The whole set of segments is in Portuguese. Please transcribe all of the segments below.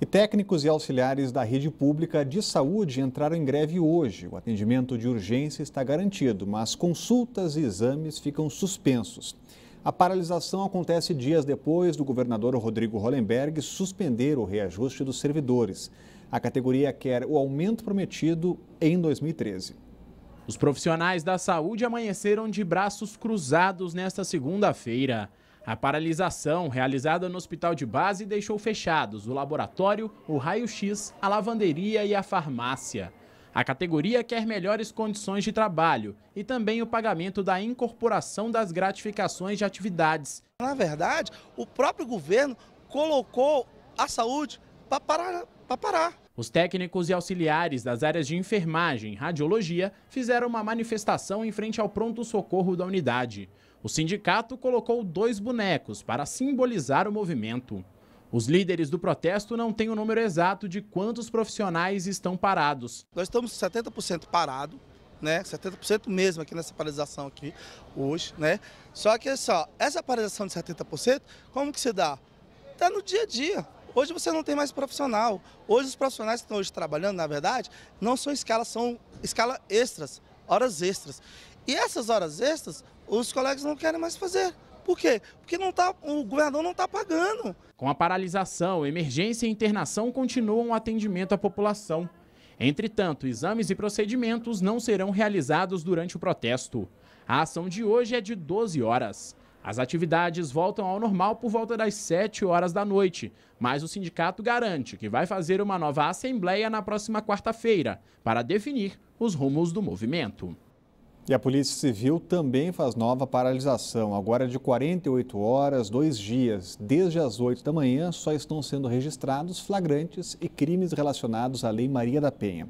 E técnicos e auxiliares da rede pública de saúde entraram em greve hoje. O atendimento de urgência está garantido, mas consultas e exames ficam suspensos. A paralisação acontece dias depois do governador Rodrigo Hollenberg suspender o reajuste dos servidores. A categoria quer o aumento prometido em 2013. Os profissionais da saúde amanheceram de braços cruzados nesta segunda-feira. A paralisação realizada no hospital de base deixou fechados o laboratório, o raio-x, a lavanderia e a farmácia. A categoria quer melhores condições de trabalho e também o pagamento da incorporação das gratificações de atividades. Na verdade, o próprio governo colocou a saúde para parar, pra parar. Os técnicos e auxiliares das áreas de enfermagem e radiologia fizeram uma manifestação em frente ao pronto-socorro da unidade. O sindicato colocou dois bonecos para simbolizar o movimento. Os líderes do protesto não têm o número exato de quantos profissionais estão parados. Nós estamos 70% parado, né? 70% mesmo aqui nessa paralisação aqui hoje, né? Só que só, assim, essa paralisação de 70%, como que se dá? Está no dia a dia. Hoje você não tem mais profissional. Hoje os profissionais que estão hoje trabalhando, na verdade, não são escala, são escala extras, horas extras. E essas horas extras os colegas não querem mais fazer. Por quê? Porque não tá, o governador não está pagando. Com a paralisação, emergência e internação continuam o atendimento à população. Entretanto, exames e procedimentos não serão realizados durante o protesto. A ação de hoje é de 12 horas. As atividades voltam ao normal por volta das 7 horas da noite, mas o sindicato garante que vai fazer uma nova assembleia na próxima quarta-feira para definir os rumos do movimento. E a Polícia Civil também faz nova paralisação, agora é de 48 horas, dois dias. Desde as 8 da manhã, só estão sendo registrados flagrantes e crimes relacionados à Lei Maria da Penha.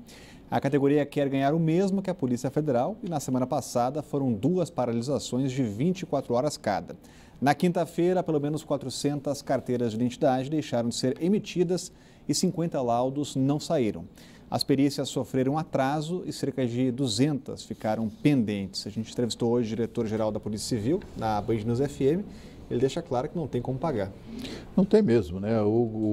A categoria quer ganhar o mesmo que a Polícia Federal e na semana passada foram duas paralisações de 24 horas cada. Na quinta-feira, pelo menos 400 carteiras de identidade deixaram de ser emitidas e 50 laudos não saíram. As perícias sofreram atraso e cerca de 200 ficaram pendentes. A gente entrevistou hoje o diretor-geral da Polícia Civil, na Band News FM, ele deixa claro que não tem como pagar. Não tem mesmo, né? O,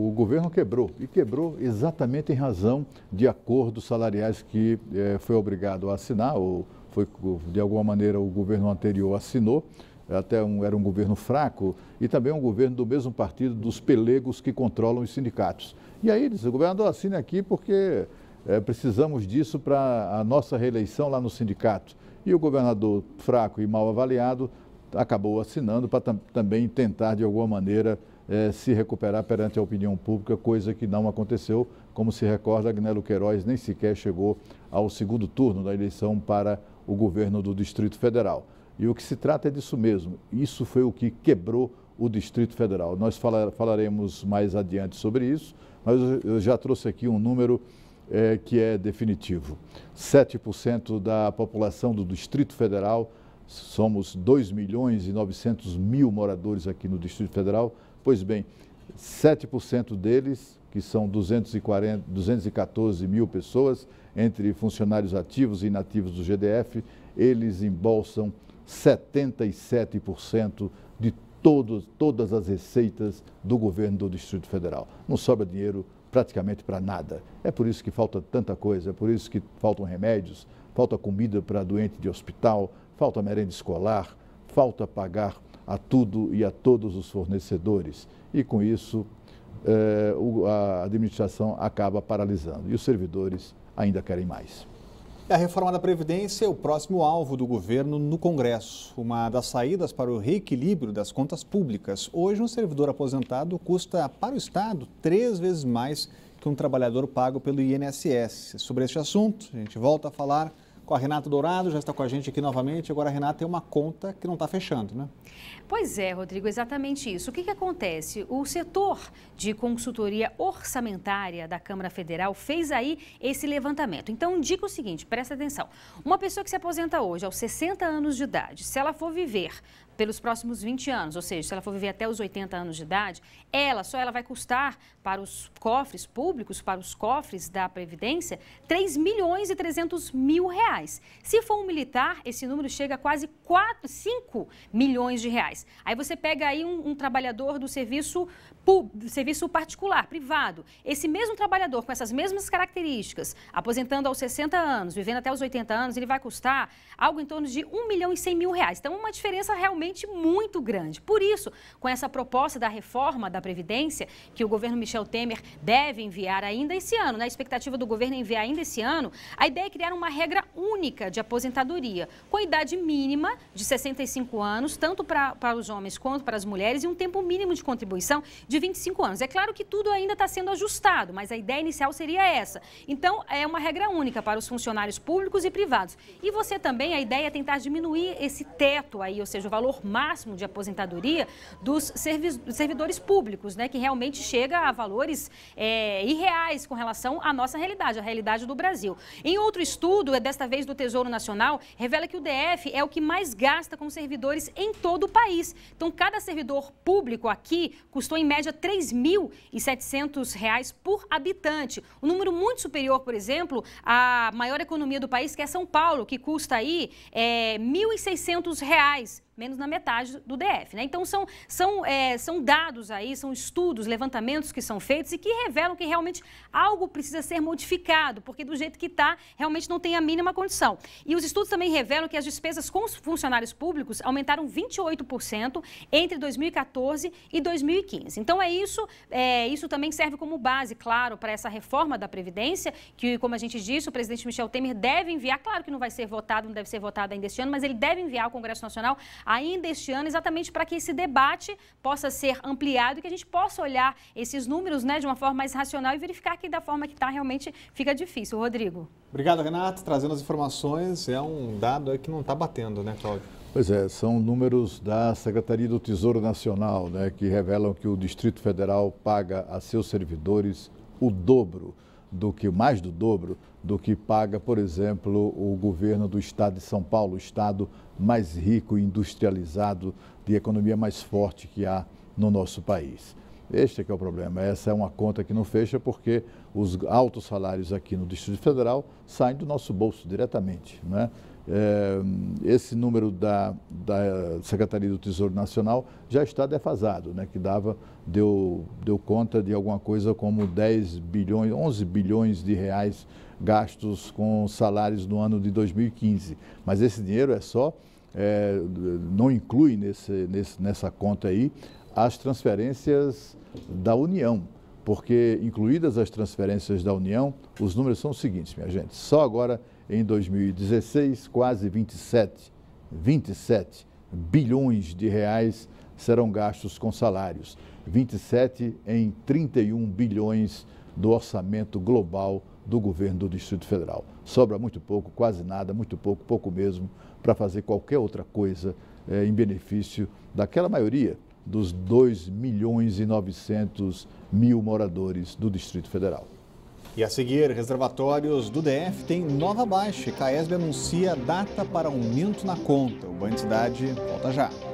o governo quebrou e quebrou exatamente em razão de acordos salariais que eh, foi obrigado a assinar ou foi de alguma maneira o governo anterior assinou. Até um, era um governo fraco e também um governo do mesmo partido dos pelegos que controlam os sindicatos. E aí eles, o governador assina aqui porque é, precisamos disso para a nossa reeleição lá no sindicato. E o governador, fraco e mal avaliado, acabou assinando para tam também tentar, de alguma maneira, é, se recuperar perante a opinião pública, coisa que não aconteceu. Como se recorda, Agnelo Queiroz nem sequer chegou ao segundo turno da eleição para o governo do Distrito Federal. E o que se trata é disso mesmo. Isso foi o que quebrou o Distrito Federal. Nós falaremos mais adiante sobre isso, mas eu já trouxe aqui um número é, que é definitivo. 7% da população do Distrito Federal, somos 2 milhões e 900 mil moradores aqui no Distrito Federal, pois bem, 7% deles, que são 240, 214 mil pessoas, entre funcionários ativos e inativos do GDF, eles embolsam 77% de todos, todas as receitas do governo do Distrito Federal. Não sobra dinheiro praticamente para nada. É por isso que falta tanta coisa, é por isso que faltam remédios, falta comida para doente de hospital, falta merenda escolar, falta pagar a tudo e a todos os fornecedores. E com isso, eh, a administração acaba paralisando e os servidores ainda querem mais. É a reforma da Previdência é o próximo alvo do governo no Congresso. Uma das saídas para o reequilíbrio das contas públicas. Hoje, um servidor aposentado custa para o Estado três vezes mais que um trabalhador pago pelo INSS. Sobre este assunto, a gente volta a falar com a Renata Dourado, já está com a gente aqui novamente. Agora a Renata tem uma conta que não está fechando, né? Pois é, Rodrigo, exatamente isso. O que, que acontece? O setor de consultoria orçamentária da Câmara Federal fez aí esse levantamento. Então, indica o seguinte, presta atenção. Uma pessoa que se aposenta hoje aos 60 anos de idade, se ela for viver pelos próximos 20 anos, ou seja, se ela for viver até os 80 anos de idade, ela só ela vai custar para os cofres públicos, para os cofres da Previdência, 3 milhões e 300 mil reais. Se for um militar, esse número chega a quase 4, 5 milhões de reais. Aí você pega aí um, um trabalhador do serviço, do serviço particular, privado. Esse mesmo trabalhador com essas mesmas características, aposentando aos 60 anos, vivendo até os 80 anos, ele vai custar algo em torno de 1 milhão e 100 mil reais. Então, uma diferença realmente realmente muito grande. Por isso, com essa proposta da reforma da Previdência, que o governo Michel Temer deve enviar ainda esse ano, na né? expectativa do governo é enviar ainda esse ano, a ideia é criar uma regra única de aposentadoria, com a idade mínima de 65 anos, tanto para, para os homens quanto para as mulheres, e um tempo mínimo de contribuição de 25 anos. É claro que tudo ainda está sendo ajustado, mas a ideia inicial seria essa. Então, é uma regra única para os funcionários públicos e privados. E você também, a ideia é tentar diminuir esse teto aí, ou seja, o valor valor máximo de aposentadoria dos servidores públicos, né, que realmente chega a valores é, irreais com relação à nossa realidade, à realidade do Brasil. Em outro estudo, é desta vez do Tesouro Nacional, revela que o DF é o que mais gasta com servidores em todo o país. Então, cada servidor público aqui custou em média R$ 3.700 por habitante. Um número muito superior, por exemplo, à maior economia do país, que é São Paulo, que custa aí é, R$ 1.600 menos na metade do DF. Né? Então, são, são, é, são dados aí, são estudos, levantamentos que são feitos e que revelam que realmente algo precisa ser modificado, porque do jeito que está, realmente não tem a mínima condição. E os estudos também revelam que as despesas com os funcionários públicos aumentaram 28% entre 2014 e 2015. Então, é isso, é, isso também serve como base, claro, para essa reforma da Previdência, que, como a gente disse, o presidente Michel Temer deve enviar, claro que não vai ser votado, não deve ser votado ainda este ano, mas ele deve enviar ao Congresso Nacional a ainda este ano, exatamente para que esse debate possa ser ampliado e que a gente possa olhar esses números né, de uma forma mais racional e verificar que da forma que está realmente fica difícil. Rodrigo. Obrigado, Renato, trazendo as informações. É um dado que não está batendo, né, Cláudio? Pois é, são números da Secretaria do Tesouro Nacional, né, que revelam que o Distrito Federal paga a seus servidores o dobro do que mais do dobro do que paga, por exemplo, o governo do estado de São Paulo, o estado mais rico, industrializado, de economia mais forte que há no nosso país. Este é, é o problema. Essa é uma conta que não fecha porque os altos salários aqui no Distrito Federal saem do nosso bolso diretamente. Né? É, esse número da, da, Secretaria do Tesouro Nacional já está defasado, né, que dava, deu, deu conta de alguma coisa como 10 bilhões, 11 bilhões de reais gastos com salários no ano de 2015. Mas esse dinheiro é só, é, não inclui nesse, nesse, nessa conta aí as transferências da União porque incluídas as transferências da União, os números são os seguintes, minha gente. Só agora em 2016, quase 27, 27 bilhões de reais serão gastos com salários, 27 em 31 bilhões do orçamento global do governo do Distrito Federal. Sobra muito pouco, quase nada, muito pouco, pouco mesmo, para fazer qualquer outra coisa eh, em benefício daquela maioria dos 2 milhões e 900 mil moradores do Distrito Federal. E a seguir, reservatórios do DF têm nova baixa. Caesb anuncia data para aumento na conta. O de Cidade volta já.